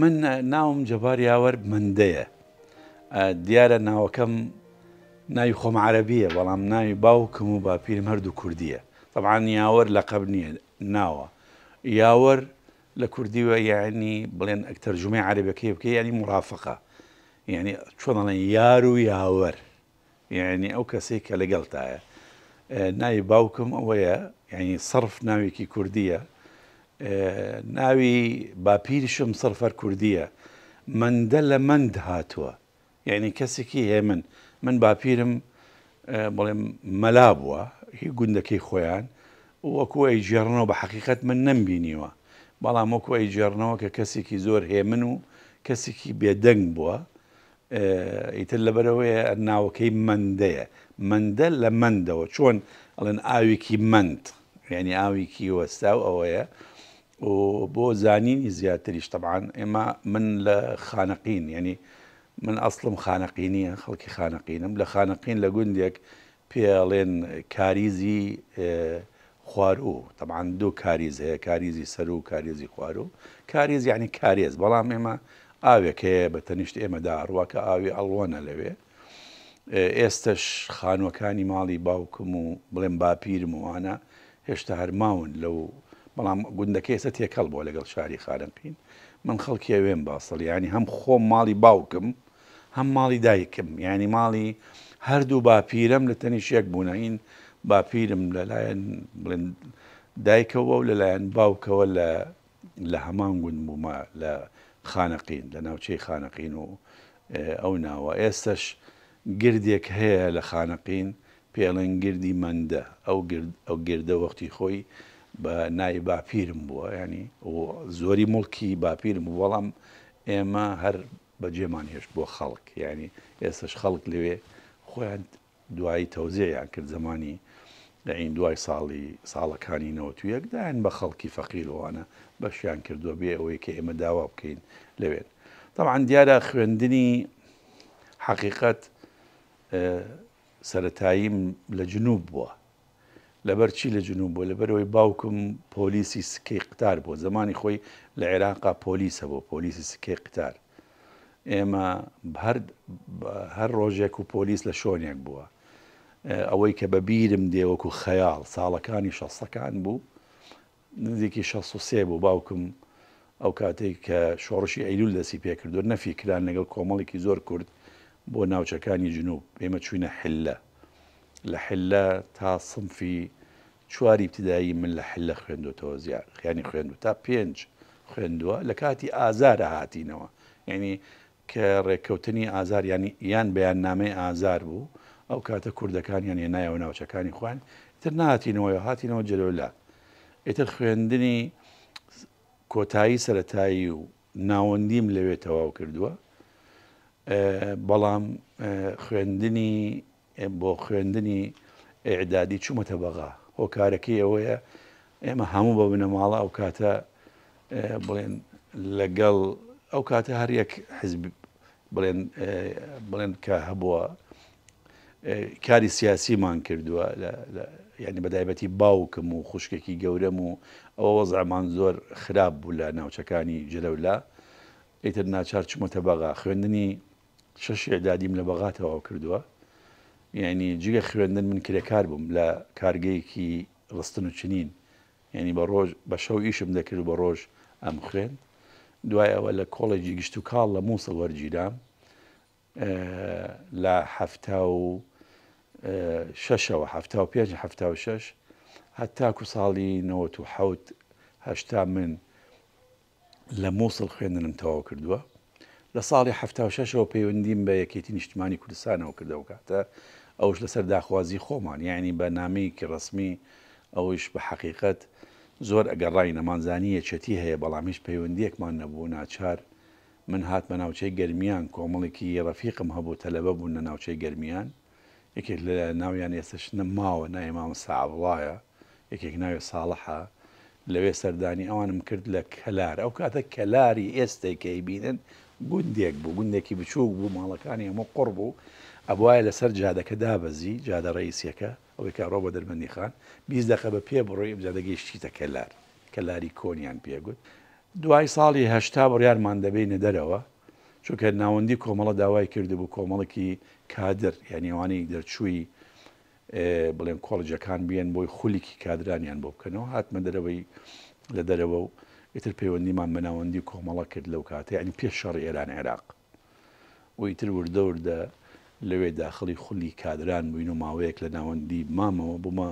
من ناوم جەبار یاوەەر مندەیە دیارە ناوەکەم ناوی خۆم عربیە بەڵام ناوی باوکم و باپیرم هەردوو کوردیە طبعاان یاوەەر لە قەب نییە ناوە یاوەەر لە کوردیوە یعنی بڵێن ئەکتەرجمەی عربەکەی بکە ینی مرافقە یعنی چۆنڵێن یار و یاوەەر یعنی ئەو کەسێک کە لەگەڵتایە ناوی باوکم ئەوەیە ینی سرف ناوێکی کوردیە ناوی باپیریشم سەرفەر کوردیە مندە لە مند هاتووە یعنی کەسێکی هێ من من باپیرم بڵێم مەلا بووە هی گوندەکەی خۆیان وەکو ئەی ژێڕنەوە بە حقیقت من نمبینیوە بەڵام وەکو ئەی جێڕنەوە کە کەسێکی زۆر هێمن و کەسێکی بێدەنگ بووە ئیتر لەبەرەوەیە ناوەکەی مندەیە مندە لە مندەوە چۆن ئەڵەن ئاوێکی مند یعنی ئاوێکی وەستا و ئەوەیە بۆ زانینی زیاتریش طبعاان ئێمە من لە خانەقین یعنی من ئەسلم خانەقینیە خەڵکی خانەقینم لە خانەقین لە گوندێک پێڵێن کاریزی خوار و طبعاان دوو کاریز هەیە کاریزی سەر و کاریزی خوار و کاریز یعنی کارێز بەڵام ئێمە ئاوێک هەیە بە تەنیشت ئێمەدا هەروواکە ئاوی ئەڵوانە لەوێ ئێستش خانوەکانی ماڵی باوکم و بڵێم باپیرم وانە هێشتا هەرماون لەو بەڵام گوندەکەی سە تێکەڵ بۆ لەگەڵ شاری خارنپین من خەڵکی وێن باسەڵیانی هەم خۆم ماڵی باوکم هەم ماڵی دایکم ینی ماڵی هەردوو باپیرم لە تەنیشیەک بوون این باپیرم لەلایەن بڵند دایکەوە و لەلایەن باوکەوە لە لە هەمان گوند بوومە لە خانەقین لە ناوچەی خانەقین و ئەو ناوە ئێستش گردێک هەیە لە خانەقین پێڵەن گردی مەندە ئەو ئەو گردە وەختی خۆی بە نای باپیرم بووە ینی زۆری مڵکی باپیرم وەڵام ئێمە هەر بە جێمان هێشت بۆ خەڵک ینی ئێستش خەڵک لەوێ خۆیان دوایی تەوزێیان کرد زمانی لەین دوای ساڵی ساڵەکانی نەوەتو یەکدایان بە خەڵکی فەقیرەوەوانە بەشیان کردووە بێ ئەوەی کە ئێمە داوا بکەین لەوێت تاعاان دیارە خوێندنی حقیقت سەتاییم لە جنوب بووە لەبەر چی لە جنوب بۆ لەبەرەوەی باوکم پۆلیسی سکەی قتار بۆ زمانی خۆی لە عێراقا پۆلیسە بۆ پۆلیسی سکەی قتار ئێمە هەر ڕۆژێک و پۆلیس لە شۆنێک بووە ئەوەی کە بە بیرم دێوەکو خەیاڵ ساڵەکانی شەسەکان بوو نزیکی شسێ بوو باوکم ئەو کاتێک کە شۆڕشی ئەیلول دەسی پێکردو نەفیکران لەگەڵ کۆمەڵێکی زۆر کورد بۆ ناوچەکانی جنوب ئێمە چوینە حلە لە حلە تا سنفی چواری ابتدایی من لە حلە خوێندوتەوە زیار خیانی خوێندو تا پێنج خوێندووە لە کاتی ئازارە هاتینەوە یعنی کە ڕێککەوتنی ئازار ینی یان بەیان نامەی ئازار بوو ئەو کاتە کوردەکانیان هێنایەوە ناوچەکانی خوان تر ناتینەوەی هاتینەوە جلۆلا ئیتر خوێندنی کۆتایی سەتایی و ناوەندیم لەوێتەواو کردووە بەڵام خوێندنی بۆ خوێندنی ئعدادی چوومەتە بەغا هۆکارەکەی ئەوەیە ئێمە هەموو بە بنەماڵە ئەو کاتە بڵێن لەگەڵ ئەو کاتە هەر یەک حزب بڵێن بڵێن کە هەبووە کاری سیاسیمان کردووە ینی بەدایبەتی باوکم و خوشکێکی گەورەم و ئەوە وەزعمان زۆر خراپ بوو لە ناوچەکانی جلەولا ئیتر ناچار چمەتە بەغا خوێندنی شەش ئەدادیم لە بەغاتەوە کردووە یعنی جگە خوێندن من کرێکار بووم لە کارگەیەکی ڕستن و چنین یعنی بە ڕۆژ بە شەو ئیشم دەکرد بە ڕۆژ ئەم خوێن دوای ئەوە لە کۆڵێجی گشت و کاڵ لە مووسڵ وەرگیرام لە هەفتا و شەشەوە هەفتا و پێ هەفتا و شش هەتاکو ساڵی نەوەت و حوت هەشتا من لە مووسڵ خوێندنم تەواو کردووە لە ساڵی ه شەشەوە پەیوەندیم بە یەکێتی نیشتمانی کوردستانەوە کردەوە کاتە ئەوش لەسەر داخوازی خۆمان یعنی بە نامەیەکی ڕسمی ئەوش بە حقیقت زۆر ئەگەر ڕای نەمانزانیە چەتی هەیە بەڵامیش پەیوەندیەکمان نەبوو ناچار من هاتمە ناوچەی گەرمیان کۆمەڵێکی ڕەفیقم هەبوو تەلەبە بوون لە ناوچەی گەرمیان یەکێک لە ناویان ئێستش نەماوە نایمام ساوڵایە یەکێک ناوێ ساڵحە لەوێ سەردانی ئەوانم کرد لە کەلار ئەو کاتە کەلاری ئێستێکەی بینن گوندێک بوو گوندێکی بچووک بوو ماڵەکانی ئەمە قڕ بوو ئەبواە لەسەر جادەکە دابەزی جادە ڕئیسیەکە ئەوەی کارڕۆ بە دەرمەندی خان بیست دەخە بە پێ بڕۆی جادەگەیشتیتە کەلار کەلاری کۆنیان پێگوت دوای ساڵی هەشتا بڕیارمان دەبینە دەرەوە چونکە ناوەندی کۆمەڵە داوای کردبوو کۆمەڵکی کادر یانیوانی دەرچووی بڵێن کۆڵجەکان بێن بۆی خولێکی کادرانیان بۆ بکەنەوە هاتمە دەرەوەی لە دەرەوە و ئیتر پەیوەندیمان بەناوەندی کۆمەڵە کرد لەو کاتێ ئەنی پێش شەڕ ئێران عێراق و ئیتر وردە وردە لەوێ داخلی خولی کادران بووین و ماوەیەک لە ناوەندی مامەوە بوومە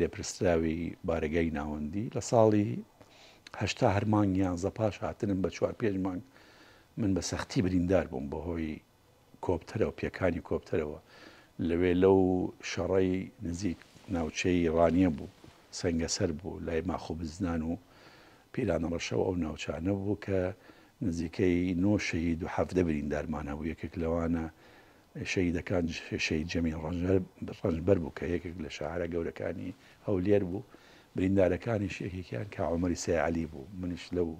لێپرسراوی بارگەی ناوەندی لە ساڵیهشتا هەرمانگیان زەپاش هاتنم بە چوار پێنج مانگ من بە سەختی بریندار بووم بەهۆی کۆپتەرەوە پێکانی کۆپتەرەوە لەوێ لەو شەڕی نزیک ناوچەی ڕانیە بوو سنگەسەر بوو لای ماخۆ بزنان و پیرانەڕەشەوە ئەو ناوچانە بوو کە نزیکەی نۆشەی دوحەفتە بریندارمانە بوو یەکێک لەوانە شەیدەکان شەی جەمی ڕەنجبەر بوو کە یەکێک لە شعرە گەورەکانی هەولێر بوو بریندارەکانی شێکێکیان کاعمەری سعلی بوو منش لەو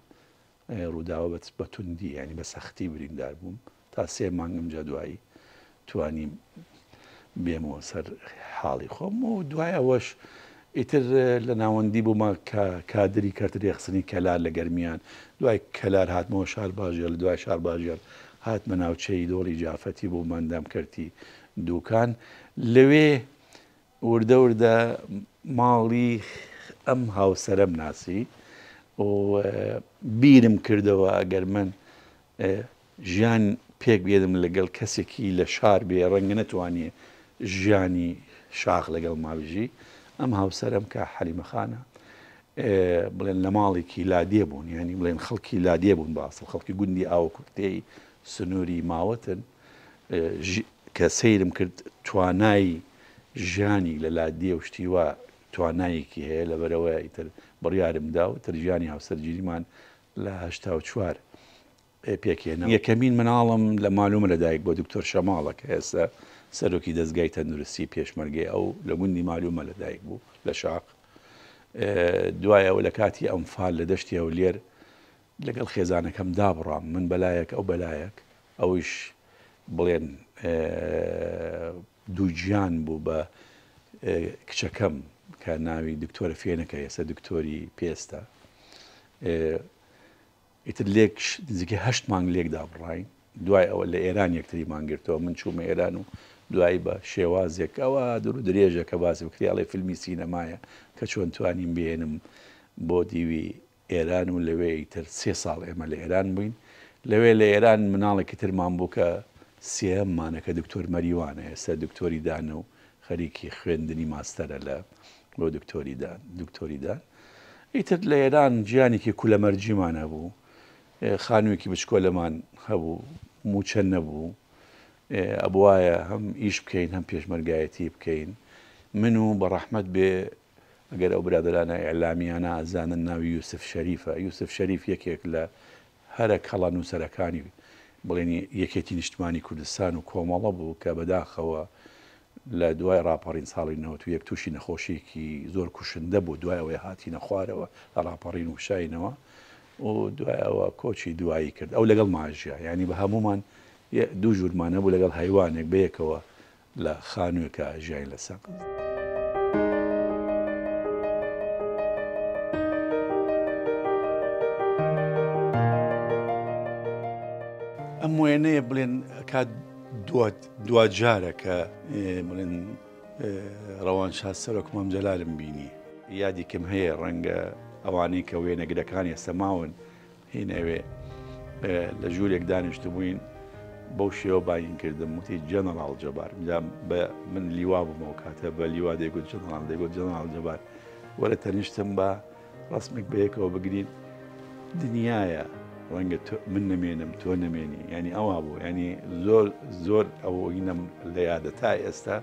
ڕووداوە بە توندی ینی بە سەختی بریندار بووم تا سێ مانگم جادوایی توانیم بێمەوە سەر حاڵی خۆم و دوایەوەش ئیتر لە ناوەندی بوومە کادری کەرتری یخسنی کەلار لە گەرمیان دوای کەلار هاتمەوە شار باژێر لە دوای شار باژێر هاتمە ناوچەی دۆڵی جافەتی بۆ مندام کردی دوکان لەوێ وردەوردە ماڵی ئەم هاوسەرم ناسی بیرم کردەوە ئەگەر من ژیان پێک بێدم لەگەڵ کەسێکی لە شار بێ ڕەنگە نتوانێ ژیانی شاخ لەگەڵ ماویژی ئەم هاوسەرم کە حەلیمەخانە بڵێن لە ماڵێکی لادێ بوون ینی بڵێن خەڵکی لادێ بوون باسڵ خەڵکی گوندی ئاو کورتەی سنووری ماوەتن کە سیرم کرد توانایی ژیانی لە لادیە و شتیوە توانایەکی هەیە لە بەرەوەی تر بڕیارمدا و ترژیانی هاوسەرگیریمان لەهشتا و چوار پێکێنە یەکەمین مناڵم لە معلومە لەدایک بۆ دکتۆر شەماڵک هێستا سەرۆکی دەستگای تەندروستی پێشمەرگێ ئەو لە گوندی معلومە لەدایک بوو لە شاق دوایەوە لە کاتی ئەمفال لە دەشتی ئەو لێر لەگەڵ خێزانەکەم دابڕام من بەلایەک ئەو بەلایەک ئەوش بڵێن دووجیان بوو بە کچەکەم کە ناوی دکتۆرە فێنەکە ئێستا دکتۆری پێستا ئیتر لێک نزیکە هەشت مانگ لێکدا بڕین دوای ئەوە لە ئێران یەکتری مانگرتەوە من چوومە ئێران و دوایی بە شێوازێک ئەوە دوور درێژە کە باسی بکریاڵی فیلمی سینەمایە کە چۆن توانین بێنم بۆ دیوی ئێران و لەوێ تر سێ ساڵ ئێمە لە ئێران بووین لەوێ لە ئێران مناڵێکی ترمان بوو کە سێمانەکە دکتۆر مەریوانە ئێستا دکتۆری دانە و خەریکی خوێندنی ماستەرە لە بۆ دکتۆریدان دکتۆریدان ئیتر لە ئێران گیانێکی کولەمەرجیمانە بوو خانوویەکی بچکۆلەمان هەبوو موچە نەبوو ئەبواایە هەم ئیش بکەین هەم پێشمەرگایەتی بکەین من و بەڕەحمەت بێ ئەگەر ئەو برادرانە ئەلامیانە ئازانن ناوی یوسف شەریفە یوسف شەریف یەکێک لە هەرە کەڵە نووسەرەکانی بڵێنی یەکێتی نیشتمانی کوردستان و کۆمەڵە بوو کە بەداخەوە لە دوای راپەڕین ساڵی نەوەت و یەک تووشی نەخۆشیێکی زۆر کوشندە بوو دوایەوەی هاتی نەخوارەوە لە راپەڕین و شاینەوە و دوایەوە کۆچی دوایی کرد ئەو لەگەڵ ماژیا ینی بە هەمومان دوو ژورمانە بوو لەگەڵ هایوانێک بەیەکەوە لە خانوێکە ژای لە سەقز. نەیە بڵێن دو جارە کە بڵێن ڕەوانشا سەرۆکمەم جەلالم بینی یادیکم هەیە ڕەنگە ئەوانەی کە وێ نەگرەکانی سەماون هینەوێ لە ژوورێک دانیشتبووین بەو شێوە باین کردم وتی جەنەڵال جەبار من لیوا بمەوە کاتە بە لیوا دەیگوت جەنەڵان دەیگوت جەنەڵال جەبار وەرە تەنیشتم بە ڕسمێک بەیەکەوە بگرین دنیاە ڕەنگە من نمێنم تۆ نمێنی ینی ئەوە بوو ینی زۆر زۆر ئەوینم لە یادە تا ئێستا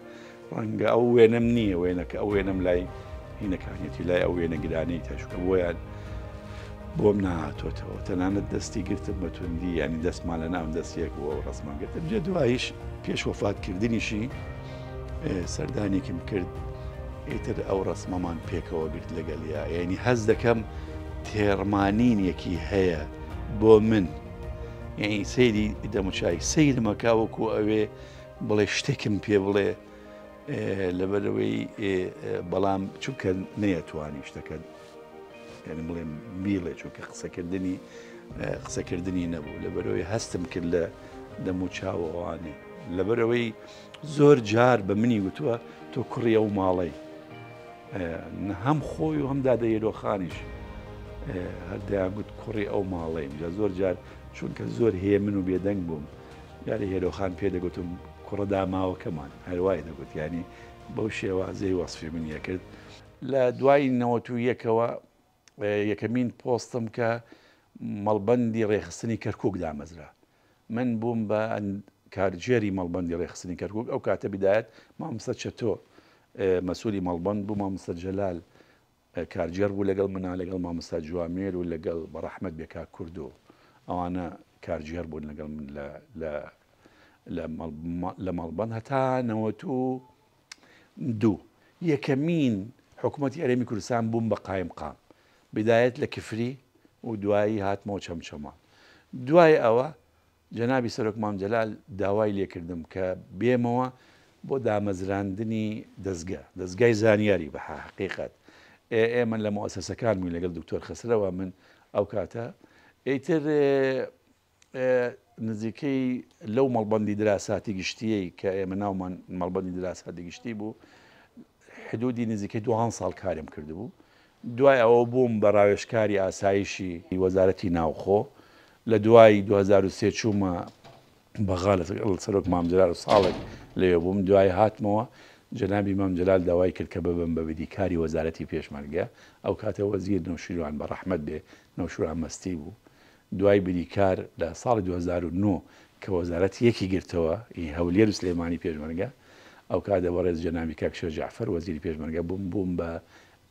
ڕەنگە ئەو وێنم نییە وێنەکە ئەو وێنم لای هینەکانیەتی لای ئەو وێنەگرانەی تاشکە بۆیان بۆم نهاتۆتەوە تەنانەت دەستی گرتم بە توندی ینی دەستمان لە نام دەستێک بۆ ڕسمان گرتم جێ دواییش پێشوەفاتکردنیشی سەردانێکم کرد ئیتر ئەو ڕسمەمان پێکەوە گرت لەگەلیا یعنی هەز دەکەم تێڕمانینێکی هەیە بۆ من یعنی سەیری دەموچای سەیر مەکاوەکو ئەوێ بڵێ شتێکم پێ بڵێ لەبەرەوەی بەڵام چووکە نەیەتوانی شتەکەن یعنی بڵێم بیڵێ چووکە قسەکردنی قسەکردنی نەبوو لەبەرەوەی هەستم کرد لە دەموچاوەوانی لەبەرەوەی زۆر جار بە منی وتووە تۆ کوڕیە و ماڵی هەم خۆی و هەم دادەیەرۆخانیش هەردەیانگووت کوڕی ئەو ماڵێم لە زۆر جار چونکە زۆر هەیە من و بێدەنگ بووم یاری هێرۆخان پێ دەگوتم کوڕەدا ماوەکەمان هەروای دەگوت ینی بەو شێوازەی وەصفی منیە کرد لە دوای نەوەت و یەکەوە یەکەمین پۆستم کە مەڵبندی ڕێخستنی کەرکک دامەزرا من بووم بە کارجێری مەڵبندی ڕێخستنی کەرکک ئەو کاتە بدایەت مامسە چەتۆ مەسووری مەڵبند بوو مامسە جەلال کارجیار بوو لەگەڵ منە لەگەڵ مامستا جوامێر و لەگەڵ بەڕەحمد بێکا کورد و ئەوانە کارجیار بوون لەگەڵ من لە مەڵبەن هەتانەوە تو دوو یەکەمین حکوومەتتی ئەرێمی کوردستان بووم بە قایم قام بدایەت لە کفری و دوایی هاتمەوە چەمچەمان دوای ئەوە جەنابی سەرۆک مامجلال داوای لێکردم کە بێمەوە بۆ دامەزراندنی دەستگە دەستگای زانیاری بە حقیقت ئێمە لە مؤسسەکان می لەگەڵ دکتۆر خسرەوە من ئەو کاتە ئیتر نزیکەی لەو مەڵبندی دراساتی گشتیەی کە ئێمە ناومان مەڵبندی دراساتی گشتی بوو حدودی نزیکەی دوهان ساڵ کارم کردبوو دوای ئەوە بووم بە ڕاوێشکاری ئاسایشی وەزارەتی ناوخۆ لە دوای 2023 چوومە بەغا لە سەرۆک مامجرار و ساڵێک لێ بووم دوای هاتمەوە جەنابی مام جلال داوای کرد کە ببم بە بدیکاری وەزارەتی پێشمەرگە ئەو کاتەوە زیر نەوشیروان بە ڕحمد بێ نەوشوران مەستی بوو دوای بدیکار لە ساڵی 2009 کە وەزارەت یەکی گرتەوە هەولێر سلێمانی پێشمەرگە ئەو کاتەوە ڕێز جەنامی کاکشە جعفر وەزیری پێشمەرگە بووم بووم بە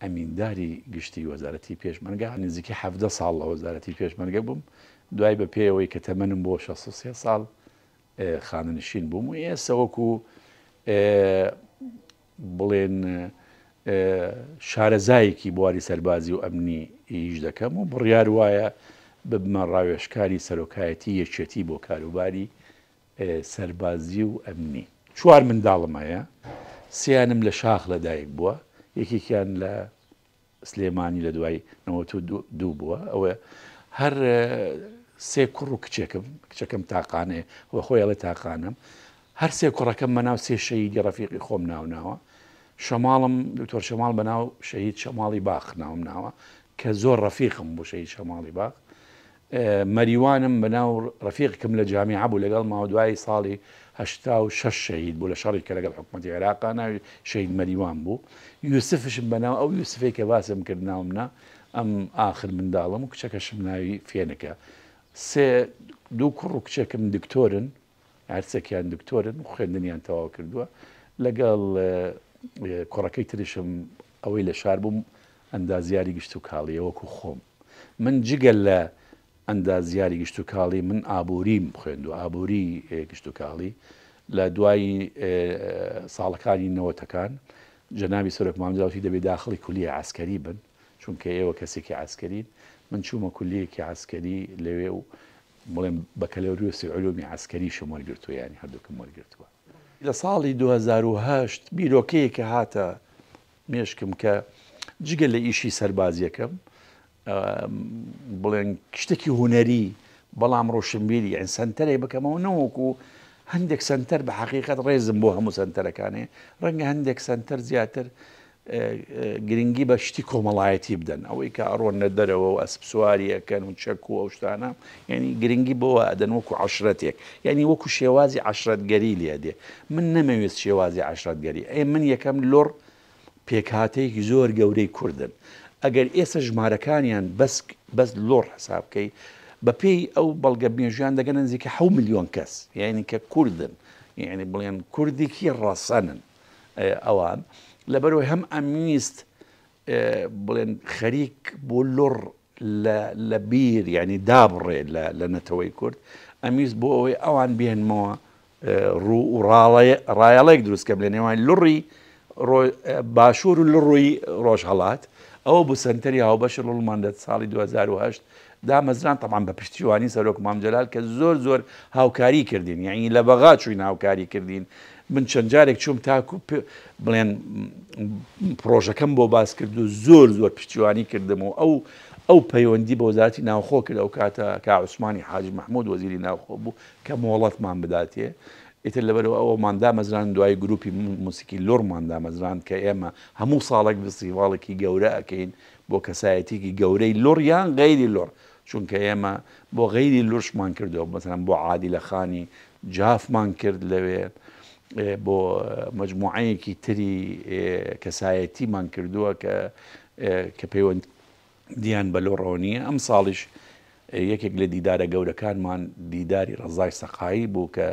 ئەمینداری گشتی وەزارەتی پێشمەرگە نزیکی ح ساڵ لە وەزارەتی پێشمەرگە بووم دوای بە پێەوەی کە تەمەنم بۆ 16 ساڵ خاننشین بووم و ئێسەوەکو بڵێن شارەزایەکی بواری سەربازی و ئەمنی ئیش دەکەم و بڕیار وایە ببمە ڕاوێشکاری سەرۆکایەتی یەکێتی بۆ کاروباری سەربازی و ئەمنی چوار منداڵم هەیە سیانم لە شاخ لەدایک بووە یەکێکیان لە سلێمانی لە دوای دوو بووە ئەوە هەر سێ کوڕ و کچێکم کچەکەم تاقانێ وە خۆی ئەڵێ تاقانم هەر سێ کوڕەکەم مەناو سێ شەیدی ڕەفیقی خۆم ناوناوە شەماڵم دکتۆر شەماڵ بەناو شەهید شەماڵی باخ ناوم ناوە کە زۆر ڕەفیقم بۆ شەهید شەماڵی باخ مەریوانم بەناو ڕفیقکم لە جامی عبوو لەگەڵ ماوە دوای ساڵی هشتا و شش شەید بوو لە شەڕی کە لەگەڵ حکوومەتی عێراقا ناوی شەید مەریوان بوو یوسفشم بەناو ئەو یوسفێک کە باسم کرد ناومنا ئەم آخر منداڵم و کچەکەشم ناوی فێنەکە سێ دوو کوڕ و کچێکم دکتۆرن هەرسەکیان دکتۆرن و خوێندنیان تەواو کردووە لەگەڵ کوڕەکەی تریشم ئەوەی لە شار بووم ئەندازیاری گشت و کاڵی وەکو خۆم من جگەل لە ئەندازیاری گشت و کاڵی من ئابوریم خوێند و ئابووری گشت و کاڵی لە دوای ساڵەکانی نەوەتەکان جەناوی سەرک مامجاوتی دەبێت داخلی کولیە عسکەری بن چونکە ئێوە کەسێکی عسکەرین من چوومە کولیەکی عسکەری لەوێ و بڵێم بەکەلەوروسی علومی عسکەری شم وەرگرتو ینی هەردووکم وەرگرتووە لە ساڵی 2010 بیرۆکەیەکە هاتە مێشکم کە جگە لە ئیشی سەربازیەکەم بڵێن شتێکی هوەری بەڵام ڕۆشنبیری ئەین سنتەرێک بکەمەوە نەوەکو هەندێک سنتەر بە حقیقت ڕێزم بۆ هەموو سنتەرەکانێ ڕەنگە هەندێک سنتەر زیاتر گرنگی بە شتی کۆمەڵایەتی بدەن ئەوەی کە ئەڕۆنە دەرەوە و ئەسب سوواریەکەن و چەک و ئەو شتانە ینی گرنگی بەوە ئەدەن وەکو عشرەتێک یعنی وەکو شێوازی عشرەتگەری لێدێ من نەمەویست شێوازی عشرەتگەری ئەی من یەکەم لۆر پێکهاتەیەکی زۆر گەورەی کوردن ئەگەر ئێستا ژمارەکانیان بەس لۆر حسابکەی بە پێی ئەو بەڵگە بێژیان دەگەن نزیکە ح میلیۆن کەس یعنی کە کوردن یعنی بڵێن کوردێکی ڕەسەنن ئەوان. لەبەرەوەی هەم ئەمیست بڵێن خەریک بۆ لۆڕ لە بیر ینی دابڕێ لە نەتەوەی کورد ئەمیست بۆ ئەوەی ئەوان بێنمەوە ڕوو و ڕایەڵێک دروستکەم لە نێوان لڕی باشوور و لە ڕووی ڕۆژ هەڵات ئەوە بوو سنتەری هاوبەشر ڕڵماندەت ساڵی 2010 دامەزران تەمان بە پشتیوانی سەرۆک مامجلال کە زۆر زۆر هاوکاری کردین یعنی لە بەغا چوین هاوکاری کردین من چەند جارێک چوم تاکو بڵێن پرۆژەکەم بۆ باس کرد و زۆر زۆر پشتیوانی کردم و ئەو ئەو پەیوەندی بە وەزارەتی ناوخۆ کرد ئەو کاتە کا عوسمانی حاج مححمود وەزیری ناوخۆ بوو کە مۆڵەتمان بداتێ ئیتر لەبەرەوە ئەوە مادا مەزران دوای گروپی موسیکی لۆر مادا مەزران کە ئێمە هەموو ساڵێک فستیڤالێکی گەورە ئەکەین بۆ کەسایەتێکی گەورەی لۆر یان غیری لۆر چونکە ئێمە بۆ غیری لۆرشمان کردەوە مثلەن بۆ عادی لە خانی جافمان کرد لەوێت بۆ مجموعەیەکی تری کەسایەتیمان کردووە کە کە پەیوەند دییان بەلۆڕۆنیە ئەم ساڵیش یەکێک لە دیدارە گەورەکانمان دیداری ڕزای سەقایی بوو کە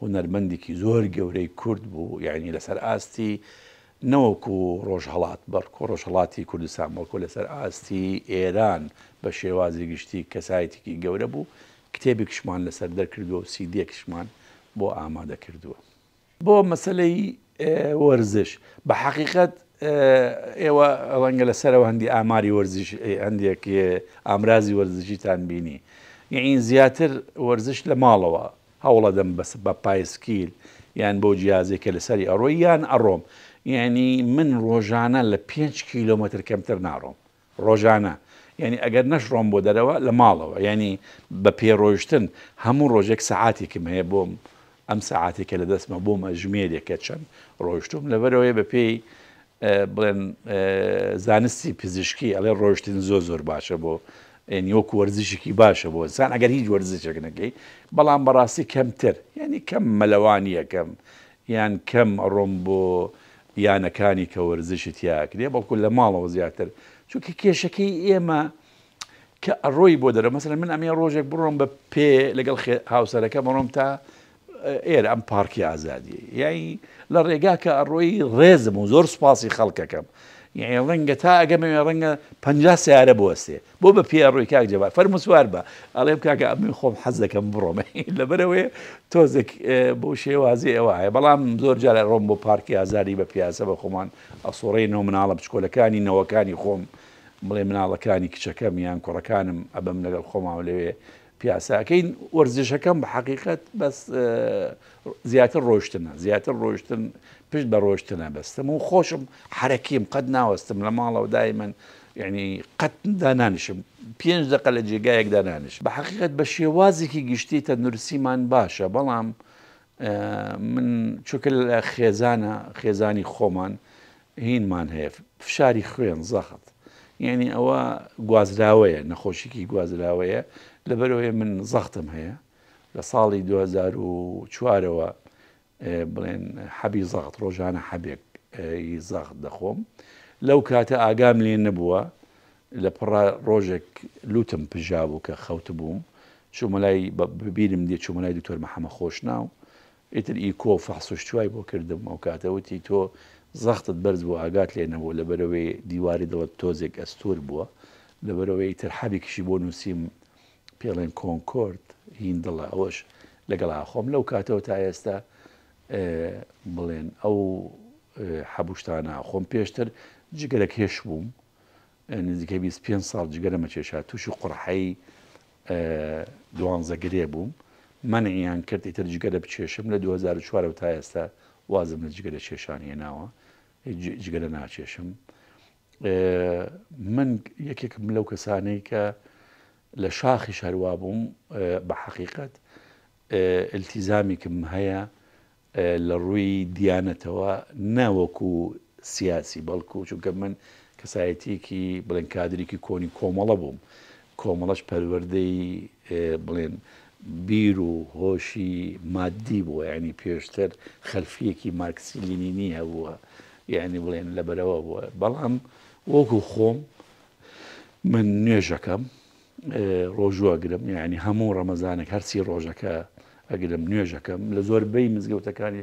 هوەرمەندێکی زۆر گەورەی کورد بوو یعنی لەسەر ئاستی نەوەکو ڕۆژهڵات بەرکۆ ڕۆژهڵاتی کوردستان بەڵکۆ لەسەر ئاستی ئێران بە شێوازی گشتی کەسایەتێکی گەورە بوو کتێبێکشمان لەسەر دەرکردووە و سیدێکشمان بۆ ئامادە کردووە. بۆ مەسلەی وەرزش بە حقیقت ئێوە ڕەنگە لەسەرەوە هەندی ئاماری وەرزش هەندێک ئامرازی وەرزشیتان بینی یعین زیاتر وەرزش لە ماڵەوە هەوڵە دەم بەس بە پایسکیل یان بۆ جیازێکە لەسەری ئەڕۆی یان ئەڕۆم یعنی من ڕۆژانە لە 5 کیلومتر کەمتر ناڕۆم ڕۆژانە یعنی ئەگەر نەشڕۆم بۆ دەرەوە لە ماڵەوە یعنی بە پێڕۆیشتن هەموو ڕۆژێک سعاتێکم هەیە بۆم ئەم سعاتێکە لە دەستمە بۆ مەژمێرێکە چەند ڕۆیشتوم لەبەرەوەی بە پێی بڵێن زانستی پزیشکی ئەڵێ ڕۆشتن زۆ زۆر باشە بۆ یۆک وەرزشێکی باشە بۆ زان ئەگەر هیچ وەرزشێک نەکەی بەڵام بەڕاستی کەمتر یعنی کەم مەلەوانی یەکەم یان کەم ڕۆم بۆ یانەکانی کە وەرزشت یاکرێ بەڵکو لە ماڵەوە زیاتر چونکە کێشەکەی ئێمە کە ئەڕۆی بۆ دەرە مەسەر من ئەمێ ڕۆژێک بڕۆم بە پێ لەگەڵ هاوسەرەکە بڕۆم تا ئێرە ئەم پارکی ئازادی یایی لە ڕێگا کە ئەڕۆی ڕێزم و زۆر سوپاسی خەڵکەکەم یعنی ڕەنگە تا ئەگەمە ڕەنگە پ سیارە بۆستێ بۆ بە پێڕووی کاک جەبات فەرمو سووار بە ئەڵێم کاکە ئەمی خۆم حەز دەکەم بڕۆمە لەبەرەوەی تۆزێک بۆ شێوازی ئەوە بەڵام زۆر جارە ڕۆم بۆ پارکی ئازاری بە پیاسە بە خۆمان ئەسۆڕی نۆ مناڵە بچکۆلەکانی نەوەکانی خۆم بڵێ مناڵەکانی کچەکەم یان کوڕەکانم ئەبم لەگەڵ خۆماوە لەوێ پیاساکەین وەرزشەکەم بە حقیقت بەس زیاتر ڕۆشتنە زیاتر ڕۆشتن پشت بە ڕۆشتنە بەستم و خۆشم حرەکیم قەت ناوەستم لە ماڵەوە دای من یعنی قەت دانانشم پێنج دقە لە جێگایەک دانانش بە حقیقت بە شێوازێکی گشتی تەندروسیمان باشە بەڵام من چووکە لە خێزانە خێزانی خۆمان هینمان هەیە فشاری خوێن زەخت یعنی ئەوە گوازراوەیە نەخۆشیکی گوازراوەیە لەبەرەوەی من زەختم هەیە لە ساڵی 2004ەوە بڵێن حەبی زەخت ڕۆژانە حەبێک زەخت دەخۆم لەو کاتە ئاگام لێ نەبووە لە پڕ ڕۆژێک لوتم پژاو کە خەوت بووم چومەلای ببیرم دێ چومەلای دکتۆر مەحەمە خۆشناو ئیتر ئیکۆ فەحسوشتوای بۆ کردم ئەو کاتەوتی تۆ زەختت بەرز بوو ئاگات لێنەوە لە بەرەوەی دیواری دەوڵەت تۆزێک ئەستور بووە لە بەرەوەی تر حەبێکیشی بۆ نووسیم پێڵێن کۆنکۆرد هیندڵە ئەوەش لەگەڵ خۆم لەو کاتەوە تا ئێستا بڵێن ئەو حەبشتانە خۆم پێشتر جگەرە کێش بووم نزیکە 25 ساڵ جگەرەمە کێشا تووشی قڕحەی دوانزەگرێ بووم منیان کردی تر جگەرە بچێشم لە 2004 تا ئێستا وازم لە جگەرە کێشانیە ناوە جگەرە ناچێشم من یەکێکم لەو کەسانەی کە لە شاخی شەروا بووم بە حقیقت التیزامی کم هەیە لە ڕووی دیانەتەوە ناوەکو سیاسی بەڵکو چونکە من کەسایەتێکی بڵێن کادرێکی کۆنی کۆمەڵە بووم کۆمەڵەش پەروەردەی بڵێن بیر و هۆشی مادی بووە ینی پێشتر خەلفیەکی مارکسیلینینی هەبووە یعنی بڵێن لەبەرەوە بووە بەڵام وەکو خۆم من نوێژەکەم ڕۆژوەگرم یعنی هەموو ڕەمەزانێک هەرسی ڕۆژەکە ئەگرم نوێژەکەم لە زۆربەی مزگەوتەکانی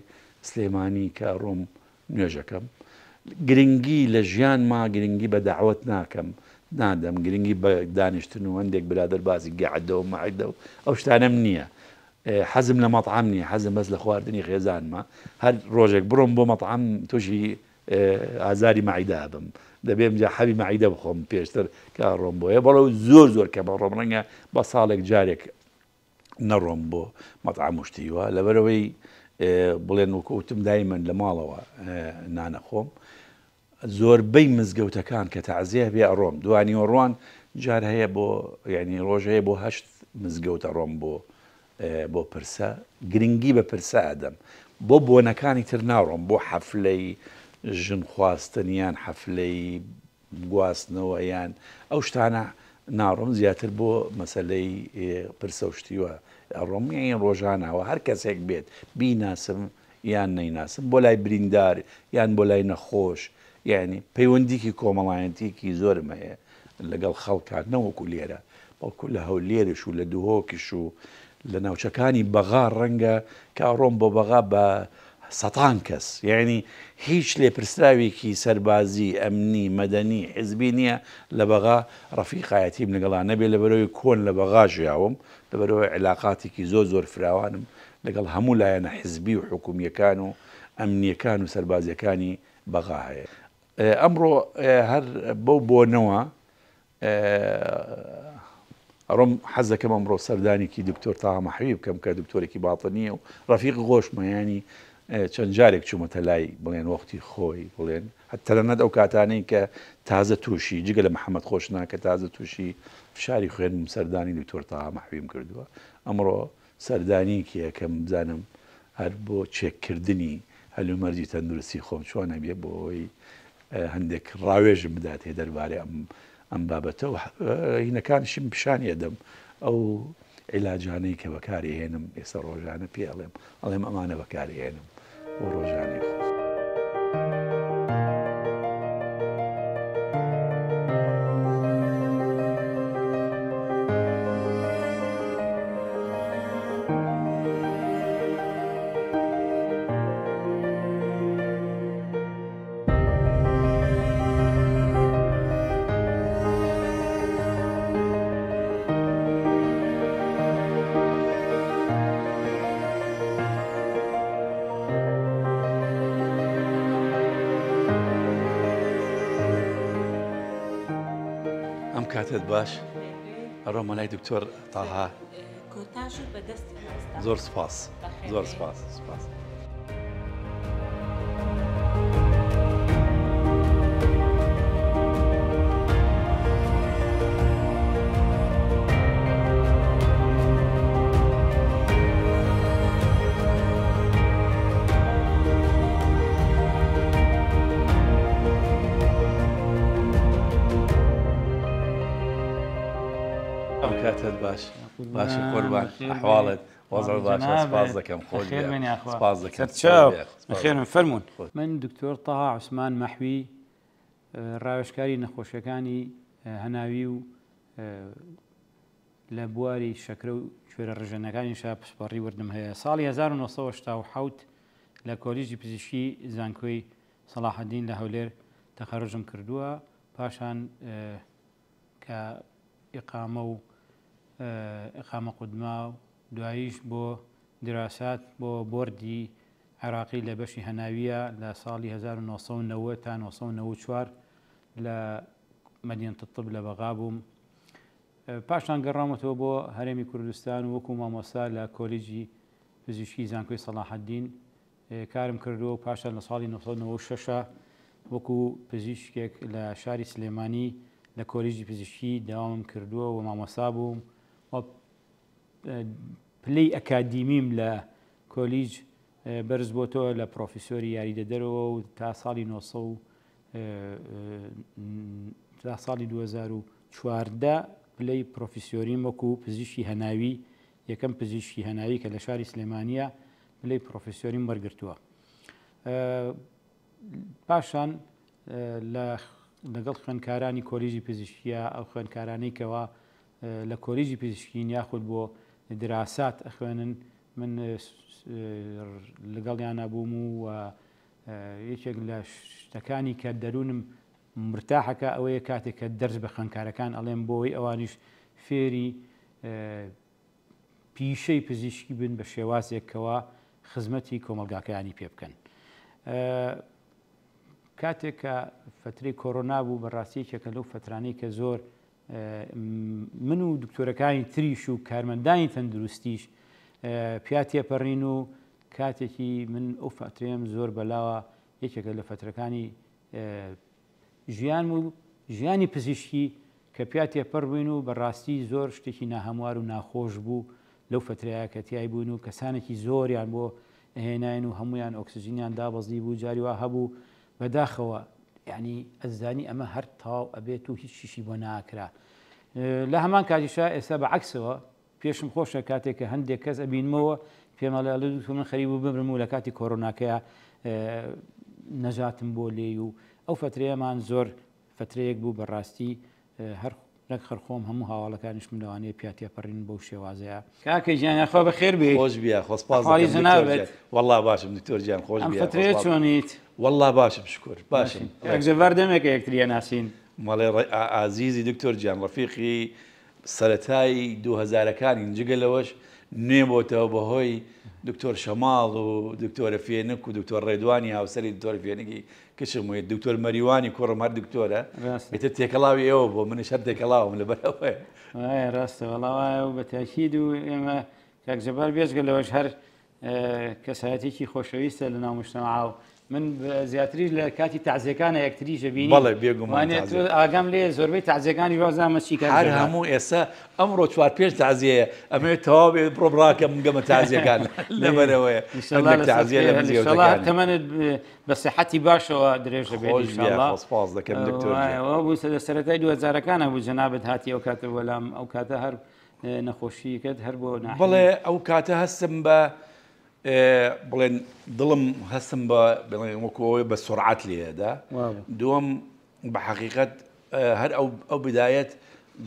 سلێمانی کە ڕۆم نوێژەکەم گرنگی لە ژیان ما گرنگی بە داوت ناکەم نادەم گرنگی بە دانیشتن و هەندێک برادر بازی گەعدە و معدە و ئەو شتانم نییە حەزم لە مەطعام نیە حەزم بەس لە خواردنی خێزانمە هەر ڕۆژێک بڕۆم بۆ مەطعام توشی ئازاری مایدا بم دەبێ جا حەوی مایدە بخۆم پێشتر کە ڕۆم بۆیە بەڵەو زۆر زۆر کە بە ڕۆم ڕەنگە بە ساڵێک جارێک نەڕۆم بۆ مەتعامشتیوە لەبەرەوەی بڵێن وکەوتم دایمەن لە ماڵەوە نانەخۆم زۆربەی مزگەوتەکان کە تازیە بێ ڕۆم دوانی ڕوان جار هەیە بۆ یعنی ڕۆژەیە بۆ هەشت مزگەوتە ڕۆم بۆ بۆ پرسە گرنگی بە پرسە ئەدەم بۆ بۆنەکانی تر ناڕۆم بۆ حەفلەی ژن خواستنیان حەفلەی گواستنەوە یان ئەو شتانە ناڕۆم زیاتر بۆ مەسلەی پرسەشتیوە ڕۆمیان ڕۆژانەوە هەر کەسێک بێت بیناسم یان نەیناسم بۆ لای بریندار یان بۆ لای نەخۆش یعنی پەیوەندیکی کۆمەڵایەتێکی زۆرم هەیە لەگەڵ خەڵکات نەوەکو لێرە بەڵکو لە هەول لێرش و لە دوهۆکیش و لە ناوچەکانی بەغا ڕەنگە کا ڕۆم بۆ بەغا بە سطان کس یعنی هیچ لێپرسراوێکی سەربازی ئەمنی مەدەنی حزبی نییە لە بەغا ڕەفیقایەتیم لەگەڵان نەبێ لە بەرەوەی کۆن لە بەغا ژیاوم لە بەرەوەی علااقاتێکی زۆ زۆر فراوانم لەگەڵ هەموو لایەنە حزبی و حکومیەکان و ئەمنیەکان امرو هر بو هەیە رم حزة بەو بۆنەوە سرداني كي دكتور طه محبيب كم كدكتور كي باطنية ورفيق غوش ما يعني چەند جارێک چوومەتە لای بڵێن وەختی خۆی بڵێن هەتەرەنەت ئەو کاتانەی کە تازە تووشی جگە لە محەممەد خۆشنا کە تازە تووشی فشاری خوێن سەردانی دکتۆر تا مەحویم کردووە ئەمڕۆ سەردانیکیە کەم بزانم هەر بۆ چێککردنی هەلومەرجی تەندروستی خۆم چۆنە بێ بۆ ئەوی هەندێک ڕاوێژم بدات هێ دەربارەی ئەم ئەم بابەتە و هینەکانشیم پیشانی ئەدەم ئەو عیلاجانەی کە بەکاری هێنم ئێستا ڕۆژانە پێڵێم ئەڵێم ئەمانە بەکاری هێنم u Rozianych. خەڵەتت باش طه دکتۆر بدست زور سباس زور سباس سباس باش قربان احواڵت وەزر باش باز دەکەم خۆپاز دەکەم فەرمونون من دکتۆر تەها عوسمان مەحوی ڕاوشکاری نەخۆشیەکانی هەناوی و لە بواری شەکرە و کوێرە ڕژێنەکانی شا پسپەڕی وردم هەیە ساڵی 1970 لە کۆلیژی پزیشکی زانکۆی سەلاحدین لە هەولێر تەخەڕژم کردووە پاشان کە ئقامە و ئەقامە قودما و دواییش بۆ دراسات بۆ بردی عراقی لە بەشی هەناویە لە ساڵی 1990 تا 1994 لە مەدیێنتە طب لە بەغا بووم پاشان گەڕامەتەوە بۆ هەرێمی کوردستان وەکو مامۆستا لە کۆلیجی پزیشکی زانکۆی سەلاحدین کارم کردووە پاشە لە ساڵی 1996 وەکو پزیشکێک لە شاری سلێمانی لە کۆلیژی پزیشکی داوام کردووە و مامۆسا بووم پلەی ئەکادیمیم لە کۆلیج بەرز بۆتەوە لە پرۆفیسۆری یاریدە دەرەوە و تا ساڵی 900 تا ساڵی 2014 پلەی پرۆفیسۆری وەکو پزیشکی هەناوی یەکەم پزیشکی هەناوی کە لە شاری سلێمانە پلەی پرۆفیسۆری وەرگرتووە. پاشان لەگەڵ خوێنکارانی کۆلیژی پزیشکیە ئەو خوێنکارانەی کەەوە لە کۆریژی پزیشکین یاخود بۆ دراسات ئەخوێنن من لەگەڵیان نبووم و یەکێک لە شتەکانی کە دەروونم مرتاحەکە ئەوەیە کاتێک کە دەرز بە خەنکارەکان ئەڵێم بۆی ئەوانیش فێری پیشەی پزیشکی بن بە شێوازێکەوە خزمەتی کۆمەلگاکەیانی پێ بکەن. کاتێک کە فتری کۆرۆنا بوو بەڕاستیەکە لەو فترانی کە زۆر من و دکتۆرەکانی تریش و کارمەندانی تەندروستیش پیاتێپەڕین و کاتێکی من ئەو فاترێم زۆر بەلاوە یەکێکە لە فترەکانی ژیان و ژیانی پزیشکی کە پیاتێپەڕ بووین و بەڕاستی زۆر شتێکی ناهەموار و ناخۆش بوو لەو فترەیە کەتیای بوون و کەسانێکی زۆریان بۆ هێناین و هەمویان ئۆکسسیژینیان دابەزی بوو جاریوا هەبوو بەداخەوە یعنی ئەزانی ئەمە هەر تاو ئەبێت و هیچ شیشی بۆ ناکرا لە هەمان کاتیشا ئێستا بە عکسەوە پێشم خۆشە کاتێک کە هەندێک کەس ئەبینمەوە پێمەڵە لە دوو من خەریب و ببرم و لە کاتی کۆرۆناکەیە نەژاتم بۆ لێ و ئەو فترەیەمان زۆر فترەیەک بوو بەڕاستی هەر لەک خەرخۆم هەموو هاواڵەکانیش منەوانەیە پیاتێپەڕین بەو شێوازەیە کاکە ژیانە خۆ بە خێر بێ خۆش بیا خۆسپازڵی زناوێت وله باشم دکتۆرجیان خۆش فترێ چۆنیت وله باشم شکر باشم ئەگزەڤەر دەمێک یەکتریە ناسین مەڵێ ئازیزی دکتۆر گیان ڕفیقی سەتایی دوهزارەکانی جگەلەوەش نوێبتەوە بەهۆی دکتۆر شەماڵ و دکتۆرە فێنک و دکتۆر ڕێدوانی هاوسری دکتۆر فێنکی کچم و دکتۆر مەریوانی کۆڕم هەر دکتۆرە ئێتە تێکەڵاوی ئێوە بۆ منش هەر تێکەڵاوم لە بەرەوەی ڕاستە وڵاوایە و بە تاکید و ئێمە کاکجەبار بێزگە لەوەش هەر کەسایەتێکی خۆشەویستە لە ناو مشتەماعاو من زیاتریش لە کاتی تازیەکانە یەکتری ژەبینی بەڵێ بێگومانێت ئاگام لێ زۆربەی تازیەکانی وازامە چیکە هەر هەموو ئێستا ئەمڕۆ چوار پێش تازیەیە ئەمێ تەوا بێ بڕۆبراکە منگەمە تازیەکان لەبەرەوەە تەمەنت بە سەحەتی باشەوە درێژە بێپاس دەکەم دکتۆرەوە بوو لە سەتای دوزارەکانە بوو جەنابەت هاتی ئەو کاتە وەلام ئەو کاتە هەر نەخۆشیکەت هەر بۆ بڵێ ئەو کاتە هەستم بە بڵێن دڵم هەسم بە بڵێن وەکوەوەی بە سرعات لێدا دووەم بە حقیقت هەر ئەو بدایەت